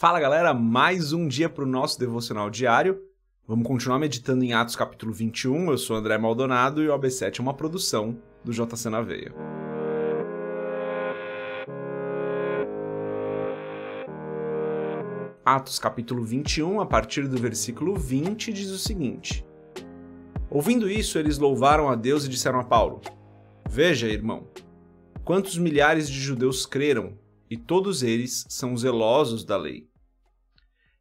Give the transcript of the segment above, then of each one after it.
Fala galera, mais um dia para o nosso devocional diário. Vamos continuar meditando em Atos capítulo 21. Eu sou André Maldonado e o AB7 é uma produção do JC na Veia. Atos capítulo 21, a partir do versículo 20, diz o seguinte: Ouvindo isso, eles louvaram a Deus e disseram a Paulo: Veja, irmão, quantos milhares de judeus creram, e todos eles são zelosos da lei.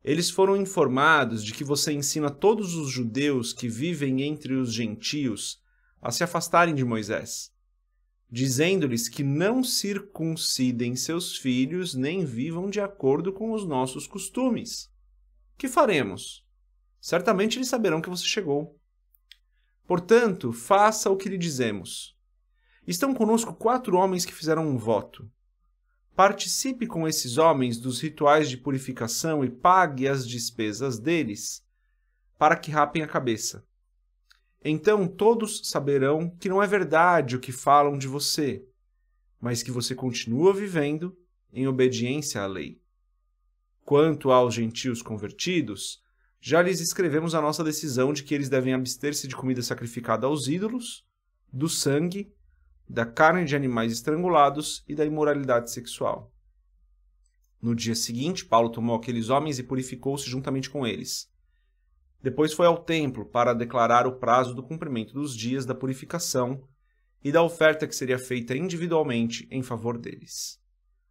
Eles foram informados de que você ensina todos os judeus que vivem entre os gentios a se afastarem de Moisés, dizendo-lhes que não circuncidem seus filhos nem vivam de acordo com os nossos costumes. Que faremos? Certamente eles saberão que você chegou. Portanto, faça o que lhe dizemos. Estão conosco quatro homens que fizeram um voto. Participe com esses homens dos rituais de purificação e pague as despesas deles, para que rapem a cabeça. Então todos saberão que não é verdade o que falam de você, mas que você continua vivendo em obediência à lei. Quanto aos gentios convertidos, já lhes escrevemos a nossa decisão de que eles devem abster-se de comida sacrificada aos ídolos, do sangue da carne de animais estrangulados e da imoralidade sexual. No dia seguinte, Paulo tomou aqueles homens e purificou-se juntamente com eles. Depois foi ao templo para declarar o prazo do cumprimento dos dias da purificação e da oferta que seria feita individualmente em favor deles.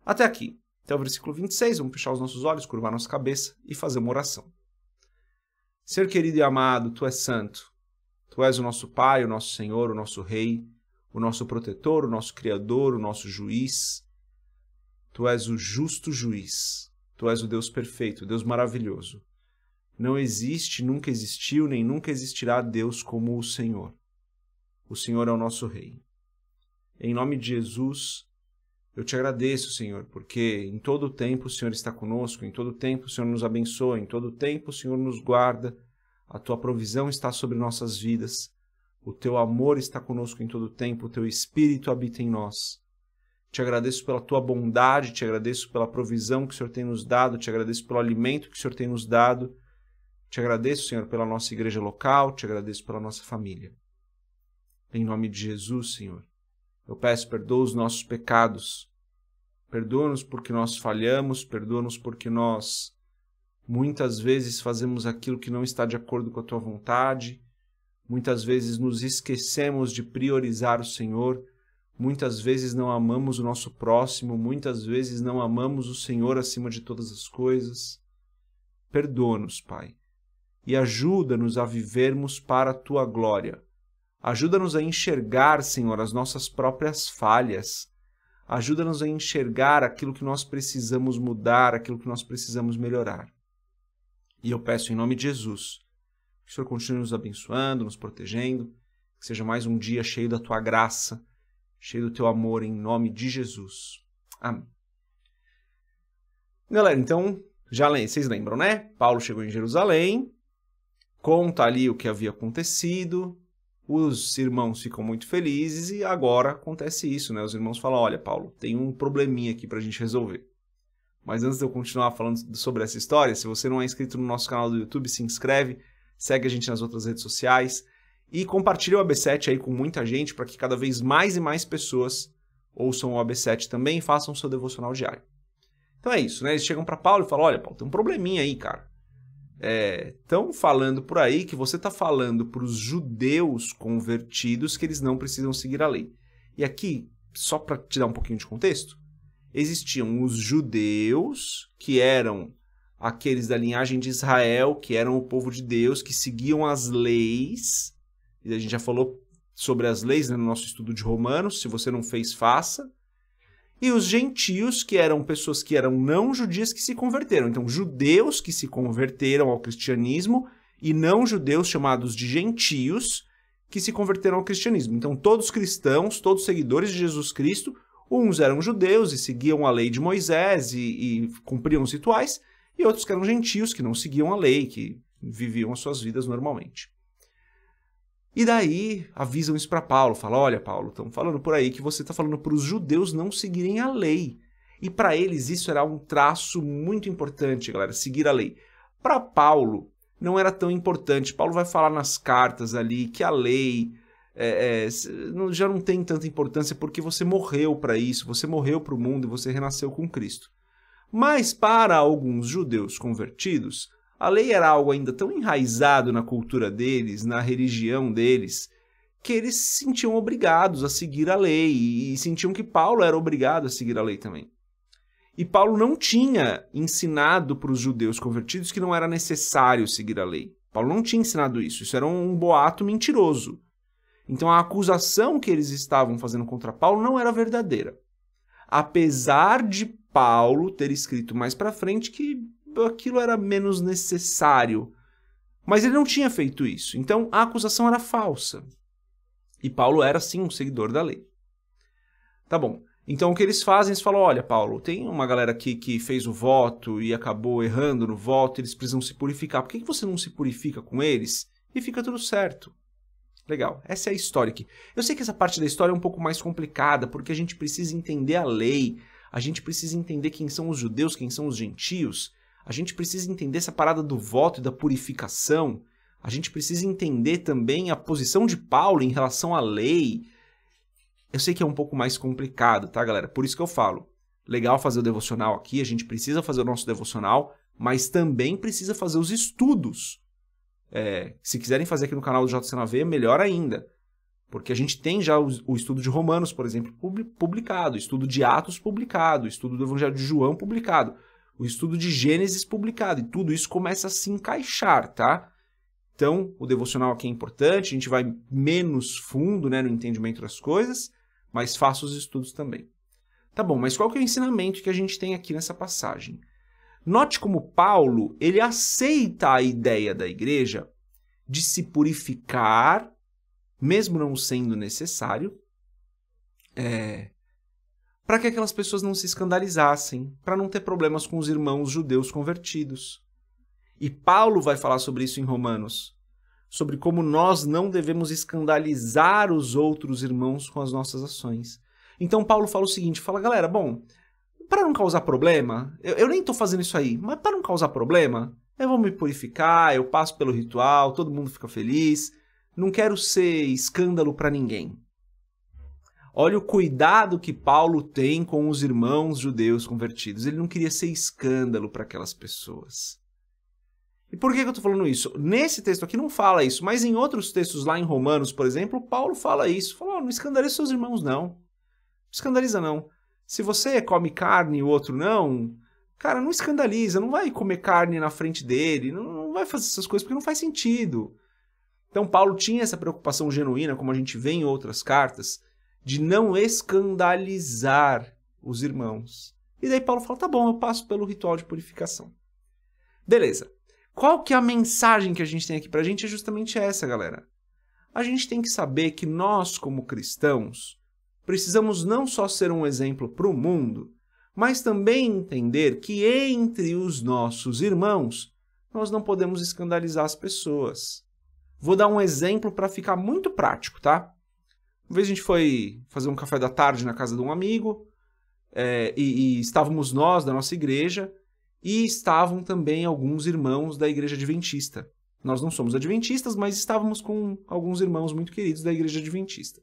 Até aqui, até o versículo 26, vamos fechar os nossos olhos, curvar nossa cabeça e fazer uma oração. Ser querido e amado, tu és santo. Tu és o nosso Pai, o nosso Senhor, o nosso Rei o nosso protetor, o nosso criador, o nosso juiz. Tu és o justo juiz. Tu és o Deus perfeito, o Deus maravilhoso. Não existe, nunca existiu, nem nunca existirá Deus como o Senhor. O Senhor é o nosso Rei. Em nome de Jesus, eu te agradeço, Senhor, porque em todo tempo o Senhor está conosco, em todo tempo o Senhor nos abençoa, em todo tempo o Senhor nos guarda, a tua provisão está sobre nossas vidas. O teu amor está conosco em todo tempo, o teu espírito habita em nós. Te agradeço pela tua bondade, te agradeço pela provisão que o Senhor tem nos dado, te agradeço pelo alimento que o Senhor tem nos dado. Te agradeço, Senhor, pela nossa igreja local, te agradeço pela nossa família. Em nome de Jesus, Senhor, eu peço perdoa os nossos pecados. Perdoa-nos porque nós falhamos, perdoa-nos porque nós muitas vezes fazemos aquilo que não está de acordo com a tua vontade. Muitas vezes nos esquecemos de priorizar o Senhor, muitas vezes não amamos o nosso próximo, muitas vezes não amamos o Senhor acima de todas as coisas. Perdoa-nos, Pai, e ajuda-nos a vivermos para a tua glória. Ajuda-nos a enxergar, Senhor, as nossas próprias falhas. Ajuda-nos a enxergar aquilo que nós precisamos mudar, aquilo que nós precisamos melhorar. E eu peço em nome de Jesus que o Senhor continue nos abençoando, nos protegendo. Que seja mais um dia cheio da tua graça, cheio do teu amor, em nome de Jesus. Amém. Galera, então, já vocês lembram, né? Paulo chegou em Jerusalém, conta ali o que havia acontecido, os irmãos ficam muito felizes e agora acontece isso, né? Os irmãos falam: olha, Paulo, tem um probleminha aqui pra gente resolver. Mas antes de eu continuar falando sobre essa história, se você não é inscrito no nosso canal do YouTube, se inscreve segue a gente nas outras redes sociais e compartilha o AB7 aí com muita gente para que cada vez mais e mais pessoas ouçam o AB7 também e façam o seu devocional diário. Então é isso, né? Eles chegam para Paulo e falam: olha, Paulo, tem um probleminha aí, cara. Estão é, falando por aí que você está falando para os judeus convertidos que eles não precisam seguir a lei. E aqui, só para te dar um pouquinho de contexto, existiam os judeus que eram aqueles da linhagem de Israel, que eram o povo de Deus, que seguiam as leis. E a gente já falou sobre as leis né, no nosso estudo de Romanos, se você não fez, faça. E os gentios, que eram pessoas que eram não judias que se converteram. Então, judeus que se converteram ao cristianismo e não judeus chamados de gentios que se converteram ao cristianismo. Então, todos cristãos, todos seguidores de Jesus Cristo, uns eram judeus e seguiam a lei de Moisés e, e cumpriam os rituais, e outros que eram gentios, que não seguiam a lei, que viviam as suas vidas normalmente. E daí avisam isso para Paulo, fala: "Olha, Paulo, estão falando por aí que você está falando para os judeus não seguirem a lei". E para eles isso era um traço muito importante, galera, seguir a lei. Para Paulo não era tão importante. Paulo vai falar nas cartas ali que a lei é, é, já não tem tanta importância porque você morreu para isso, você morreu para o mundo e você renasceu com Cristo. Mas para alguns judeus convertidos, a lei era algo ainda tão enraizado na cultura deles, na religião deles, que eles se sentiam obrigados a seguir a lei e sentiam que Paulo era obrigado a seguir a lei também. E Paulo não tinha ensinado para os judeus convertidos que não era necessário seguir a lei. Paulo não tinha ensinado isso, isso era um boato mentiroso. Então a acusação que eles estavam fazendo contra Paulo não era verdadeira. Apesar de Paulo ter escrito mais para frente que aquilo era menos necessário. Mas ele não tinha feito isso, então a acusação era falsa. E Paulo era sim um seguidor da lei. Tá bom. Então o que eles fazem? Eles falam: olha, Paulo, tem uma galera aqui que fez o voto e acabou errando no voto, eles precisam se purificar. Por que você não se purifica com eles? E fica tudo certo. Legal, essa é a história aqui. Eu sei que essa parte da história é um pouco mais complicada, porque a gente precisa entender a lei, a gente precisa entender quem são os judeus, quem são os gentios, a gente precisa entender essa parada do voto e da purificação, a gente precisa entender também a posição de Paulo em relação à lei. Eu sei que é um pouco mais complicado, tá, galera? Por isso que eu falo. Legal fazer o devocional aqui, a gente precisa fazer o nosso devocional, mas também precisa fazer os estudos. É, se quiserem fazer aqui no canal do JCNAV, melhor ainda. Porque a gente tem já o, o estudo de Romanos, por exemplo, publicado, estudo de Atos publicado, estudo do Evangelho de João publicado, o estudo de Gênesis publicado, e tudo isso começa a se encaixar, tá? Então, o devocional aqui é importante, a gente vai menos fundo né, no entendimento das coisas, mas faça os estudos também. Tá bom, mas qual que é o ensinamento que a gente tem aqui nessa passagem? Note como Paulo ele aceita a ideia da igreja de se purificar mesmo não sendo necessário, é, para que aquelas pessoas não se escandalizassem, para não ter problemas com os irmãos judeus convertidos. E Paulo vai falar sobre isso em Romanos, sobre como nós não devemos escandalizar os outros irmãos com as nossas ações. Então Paulo fala o seguinte, fala, galera, bom, para não causar problema, eu, eu nem estou fazendo isso aí, mas para não causar problema, eu vou me purificar, eu passo pelo ritual, todo mundo fica feliz, não quero ser escândalo para ninguém. Olha o cuidado que Paulo tem com os irmãos judeus convertidos. Ele não queria ser escândalo para aquelas pessoas. E por que, eu estou falando isso? Nesse texto aqui não fala isso, mas em outros textos lá em Romanos, por exemplo, Paulo fala isso. Fala, oh, não escandaliza seus irmãos, não. Não escandaliza, não. Se você come carne e o outro não, cara, não escandaliza, não vai comer carne na frente dele, não, não vai fazer essas coisas porque não faz sentido. Então, Paulo tinha essa preocupação genuína, como a gente vê em outras cartas, de não escandalizar os irmãos. E daí Paulo fala: tá bom, eu passo pelo ritual de purificação. Beleza. Qual que é a mensagem que a gente tem aqui pra gente? É justamente essa, galera. A gente tem que saber que nós, como cristãos, precisamos não só ser um exemplo para o mundo, mas também entender que entre os nossos irmãos nós não podemos escandalizar as pessoas. Vou dar um exemplo para ficar muito prático, tá? Uma vez a gente foi fazer um café da tarde na casa de um amigo, é, e, e estávamos nós da nossa igreja, e estavam também alguns irmãos da igreja adventista. Nós não somos adventistas, mas estávamos com alguns irmãos muito queridos da igreja adventista.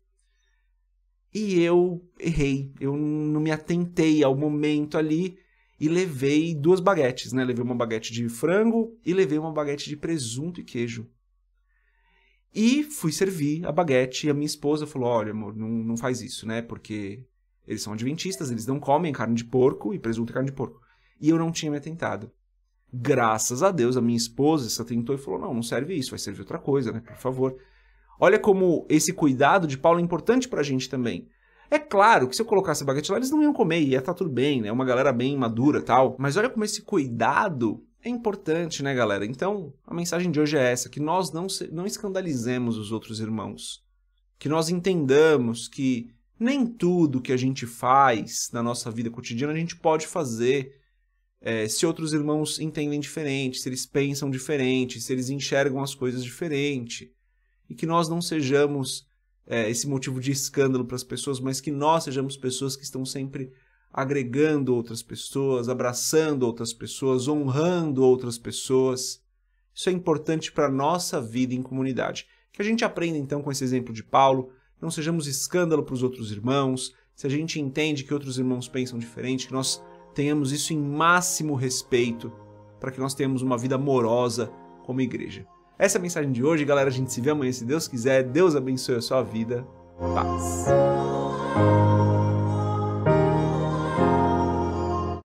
E eu errei, eu não me atentei ao momento ali e levei duas baguetes, né? Levei uma baguete de frango e levei uma baguete de presunto e queijo. E fui servir a baguete e a minha esposa falou: olha, amor, não, não faz isso, né? Porque eles são adventistas, eles não comem carne de porco e presunto e é carne de porco. E eu não tinha me atentado. Graças a Deus, a minha esposa se atentou e falou: não, não serve isso, vai servir outra coisa, né? Por favor. Olha como esse cuidado de Paulo é importante pra gente também. É claro que se eu colocasse a baguete lá, eles não iam comer, ia estar tá tudo bem, né? Uma galera bem madura tal. Mas olha como esse cuidado é importante, né, galera? Então, a mensagem de hoje é essa: que nós não, se, não escandalizemos os outros irmãos. Que nós entendamos que nem tudo que a gente faz na nossa vida cotidiana a gente pode fazer é, se outros irmãos entendem diferente, se eles pensam diferente, se eles enxergam as coisas diferente. E que nós não sejamos é, esse motivo de escândalo para as pessoas, mas que nós sejamos pessoas que estão sempre agregando outras pessoas, abraçando outras pessoas, honrando outras pessoas. Isso é importante para a nossa vida em comunidade. Que a gente aprenda então com esse exemplo de Paulo, não sejamos escândalo para os outros irmãos, se a gente entende que outros irmãos pensam diferente, que nós tenhamos isso em máximo respeito, para que nós tenhamos uma vida amorosa como igreja. Essa é a mensagem de hoje, galera. A gente se vê amanhã, se Deus quiser. Deus abençoe a sua vida. Paz.